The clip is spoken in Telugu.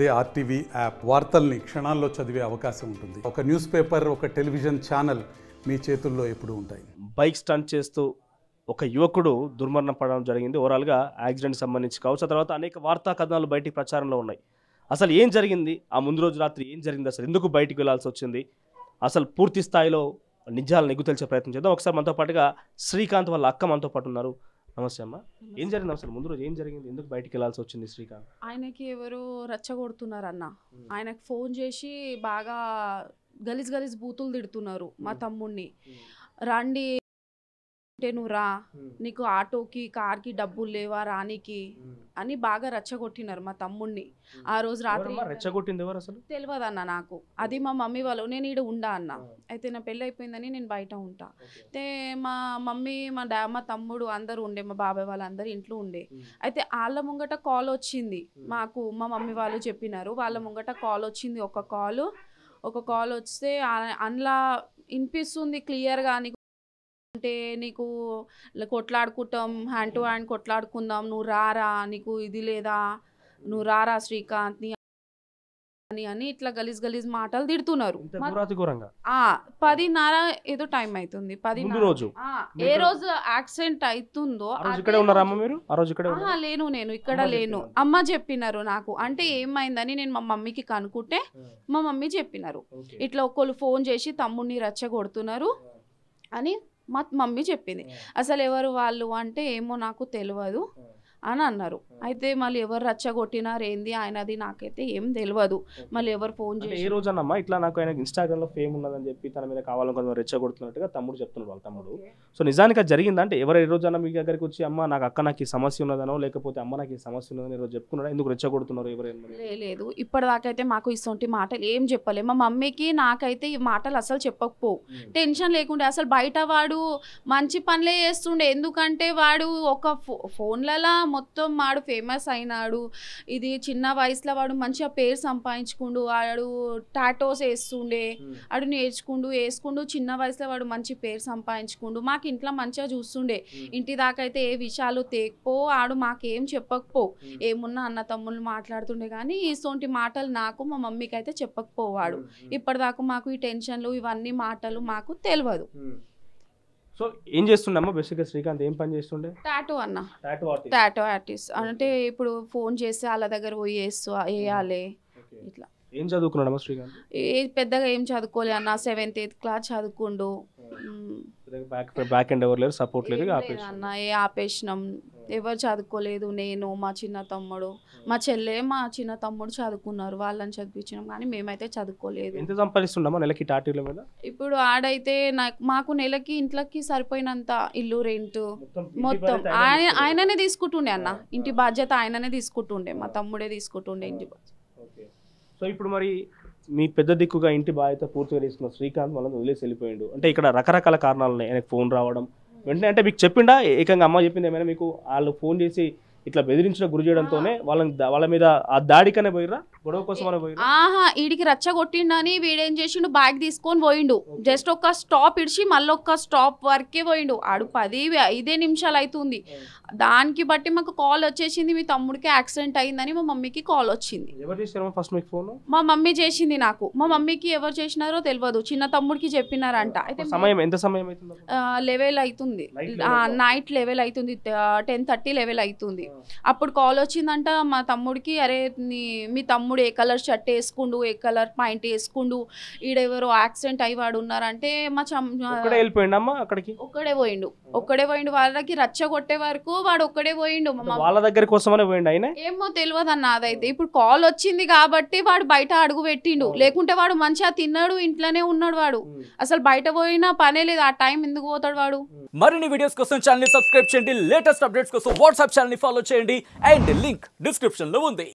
అదే ఆర్టీవీ యాప్ వార్తల్ని క్షణాల్లో చదివే అవకాశం ఉంటుంది ఒక న్యూస్ పేపర్ ఒక టెలివిజన్ ఛానల్ మీ చేతుల్లో ఎప్పుడు ఉంటాయి బైక్ స్టంట్ చేస్తూ ఒక యువకుడు దుర్మరణం పడడం జరిగింది ఓవరాల్గా యాక్సిడెంట్ సంబంధించి కావచ్చు ఆ తర్వాత అనేక వార్తా కథనాలు బయటికి ప్రచారంలో ఉన్నాయి అసలు ఏం జరిగింది ఆ ముందు రోజు రాత్రి ఏం జరిగింది అసలు ఎందుకు బయటికి వెళ్లాల్సి వచ్చింది అసలు పూర్తి స్థాయిలో నిజాలు నిగ్గు తెలిసే ప్రయత్నం చేద్దాం ఒకసారి మనతో పాటుగా శ్రీకాంత్ వాళ్ళ అక్క మనతో పాటు ఉన్నారు నమస్తే అమ్మా ఏం జరిగింది అసలు ముందు రోజు ఏం జరిగింది ఎందుకు బయటికి వెళ్ళాల్సి వచ్చింది శ్రీకాంత్ ఆయనకి ఎవరు రచ్చగొడుతున్నారన్న ఆయనకు ఫోన్ చేసి బాగా గలీజ్ గలీజ్ బూతులు తిడుతున్నారు మా తమ్ముణ్ణి రండి అంటే నువ్వు రా నీకు ఆటోకి కార్కి డబ్బులు లేవా రానికి అని బాగా రెచ్చగొట్టినారు మా తమ్ముడిని ఆ రోజు రాత్రి రెచ్చగొట్టింది ఎవరు అసలు తెలియదు అన్న నాకు అది మా మమ్మీ వాళ్ళు నేను ఈడ ఉండా అన్న అయితే నా పెళ్ళి అయిపోయిందని నేను బయట ఉంటా అయితే మా మమ్మీ మా డా మా తమ్ముడు అందరూ ఉండే మా బాబాయ్ వాళ్ళందరూ ఇంట్లో ఉండే అయితే వాళ్ళ ముంగట కాల్ వచ్చింది మాకు మా మమ్మీ వాళ్ళు చెప్పినారు వాళ్ళ ముంగట కాల్ వచ్చింది ఒక కాల్ ఒక కాల్ వస్తే అందులో వినిపిస్తుంది క్లియర్గా అని అంటే నీకు కొట్లాడుకుంటాం హ్యాండ్ టు హ్యాండ్ కొట్లాడుకుందాం నువ్వు రారా నీకు ఇది లేదా నువ్వు రారా శ్రీకాంత్ అని అని ఇట్లా గలీజ్ గలీజ్ మాటలు తిడుతున్నారు పదిన్నర ఏదో టైం అవుతుంది పది రోజు ఏ రోజు యాక్సిడెంట్ అవుతుందో లేను నేను ఇక్కడ లేను అమ్మ చెప్పినారు నాకు అంటే ఏమైందని నేను మా మమ్మీకి కనుక్కుంటే మా మమ్మీ చెప్పినారు ఇట్లా ఒక్కళ్ళు ఫోన్ చేసి తమ్ముడిని కొడుతున్నారు అని మా మమ్మీ చెప్పింది అసలు ఎవరు వాళ్ళు అంటే ఏమో నాకు తెలియదు అని అన్నారు అయితే మళ్ళీ ఎవరు రచ్చగొట్టినారు ఏంది ఆయనది నాకైతే ఏం తెలియదు మళ్ళీ ఎవరు ఫోన్ చేసి ఏ రోజన్నమ్మా ఇట్లా నాకు ఆయన లో ఫేమ్ ఉన్నదని చెప్పి తన మీద కావాలని కొంత రెచ్చగొడుతున్నట్టుగా తమ్ముడు చెప్తున్నాడు వాళ్ళ తమ్ముడు సో నిజానికి జరిగిందంటే ఎవరు ఏ రోజన్నా మీ దగ్గరికి వచ్చి అమ్మ నాకు అక్క నాకు సమస్య ఉన్నదనో లేకపోతే అమ్మ నాకు సమస్య ఉన్నదని ఈరోజు చెప్పుకున్నాడు ఎందుకు రెచ్చగొడుతున్నారు ఎవరైనా లేదు ఇప్పటిదాకైతే మాకు ఇస్తుంటి మాటలు ఏం చెప్పలే మా మమ్మీకి నాకైతే ఈ మాటలు అసలు చెప్పకపోవు టెన్షన్ లేకుండా అసలు బయట వాడు మంచి పనులే చేస్తుండే ఎందుకంటే వాడు ఒక ఫోన్లలో మొత్తం వాడు ఫేమస్ అయినాడు ఇది చిన్న వయసులో వాడు మంచిగా పేరు సంపాదించుకుండు వాడు టాటోస్ వేస్తుండే వాడు నేర్చుకుండు వేసుకుండు చిన్న వయసులో వాడు మంచి పేరు సంపాదించుకుండు మాకు ఇంట్లో మంచిగా చూస్తుండే ఇంటి దాకా అయితే ఏ విషయాలు తేకపో ఆడు మాకేం చెప్పకపో ఏమున్నా అన్న తమ్ముళ్ళు మాట్లాడుతుండే కానీ ఇసోంటి మాటలు నాకు మా మమ్మీకి అయితే చెప్పకపోవాడు ఇప్పటిదాకా మాకు ఈ టెన్షన్లు ఇవన్నీ మాటలు మాకు తెలియదు సో ఏం చేస్తుండమ్మా బేసిక్గా శ్రీకాంత్ ఏం పని చేస్తుండే టాటూ అన్న టాటూ ఆర్టిస్ట్ అంటే ఇప్పుడు ఫోన్ చేసి వాళ్ళ దగ్గర పోయి వేస్తూ వేయాలి ఇట్లా ఏం అమ్మా శ్రీకాంత్ ఏ పెద్దగా ఏం చదువుకోలే అన్న సెవెంత్ ఎయిత్ క్లాస్ చదువుకుండు బ్యాక్ బ్యాక్ ఎవరు లేరు సపోర్ట్ లేదు ఆపేసి అన్న ఏ ఆపేసినాం ఎవరు చదువుకోలేదు నేను మా చిన్న తమ్ముడు మా hmm. చెల్లె మా చిన్న తమ్ముడు చదువుకున్నారు వాళ్ళని చదివించినాం కానీ మేమైతే చదువుకోలేదు ఎంత సంపాదిస్తున్నామా నెలకి టాటీల మీద ఇప్పుడు ఆడైతే నాకు మాకు నెలకి ఇంట్లోకి సరిపోయినంత ఇల్లు రెంట్ మొత్తం ఆయన ఆయననే తీసుకుంటుండే అన్న hmm. ఇంటి బాధ్యత ఆయననే తీసుకుంటుండే మా తమ్ముడే తీసుకుంటుండే ఇంటి బాధ్యత సో ఇప్పుడు మరి మీ పెద్ద దిక్కుగా ఇంటి బాధ్యత పూర్తిగా తీసుకున్న శ్రీకాంత్ వాళ్ళని వదిలేసి వెళ్ళిపోయాడు అంటే ఇక్కడ రకరకాల కారణాలు ఉన్నాయి ఆయనకు ఫోన్ రావడం వెంటనే అంటే మీకు చెప్పిండా ఏకంగా అమ్మ చెప్పింది ఏమైనా మీకు వాళ్ళు ఫోన్ చేసి ఇట్లా బెదిరించిన గురి చేయడంతోనే వాళ్ళని వాళ్ళ మీద ఆ దాడికనే పోయిరా గొడవ కోసం ఆహా వీడికి రచ్చ కొట్టిండని వీడేం చేసిండు బ్యాగ్ తీసుకొని పోయిండు జస్ట్ ఒక స్టాప్ ఇడిచి మళ్ళీ ఒక స్టాప్ వరకే పోయిండు ఆడు పది ఐదే నిమిషాలు అవుతుంది దానికి బట్టి మాకు కాల్ వచ్చేసింది మీ తమ్ముడికి యాక్సిడెంట్ అయిందని మా మమ్మీకి కాల్ వచ్చింది మా మమ్మీ చేసింది నాకు మా మమ్మీకి ఎవరు చేసినారో తెలియదు చిన్న తమ్ముడికి చెప్పినారంట అయితే సమయం ఎంత సమయం లెవెల్ అవుతుంది నైట్ లెవెల్ అవుతుంది టెన్ థర్టీ లెవెల్ అవుతుంది అప్పుడు కాల్ వచ్చిందంట మా తమ్ముడికి అరే నీ మీ తమ్ముడు ఏ కలర్ షర్ట్ వేసుకుండు ఏ కలర్ పాయింట్ వేసుకుండు ఈడెవరో యాక్సిడెంట్ అయ్యి వాడు ఉన్నారంటే మా చమ్ ఒక్కడే పోయిండు ఒక్కడే పోయిండు వాళ్ళకి రచ్చ కొట్టే వరకు వాడు ఒక్కడే పోయిండు వాళ్ళ దగ్గర కోసం పోయిండు ఆయన ఏమో తెలియదు అన్న అదైతే ఇప్పుడు కాల్ వచ్చింది కాబట్టి వాడు బయట అడుగు పెట్టిండు లేకుంటే వాడు మంచిగా తిన్నాడు ఇంట్లోనే ఉన్నాడు వాడు అసలు బయట పోయినా పనే లేదు ఆ టైం ఎందుకు పోతాడు వాడు మరిన్ని వీడియోస్ కోసం ఛానల్ సబ్స్క్రైబ్ చేయండి లేటెస్ట్ అప్డేట్స్ కోసం వాట్సాప్ ఛానల్ ఫాలో చేయండి అండ్ లింక్ డిస్క్రిప్షన్ లో ఉంది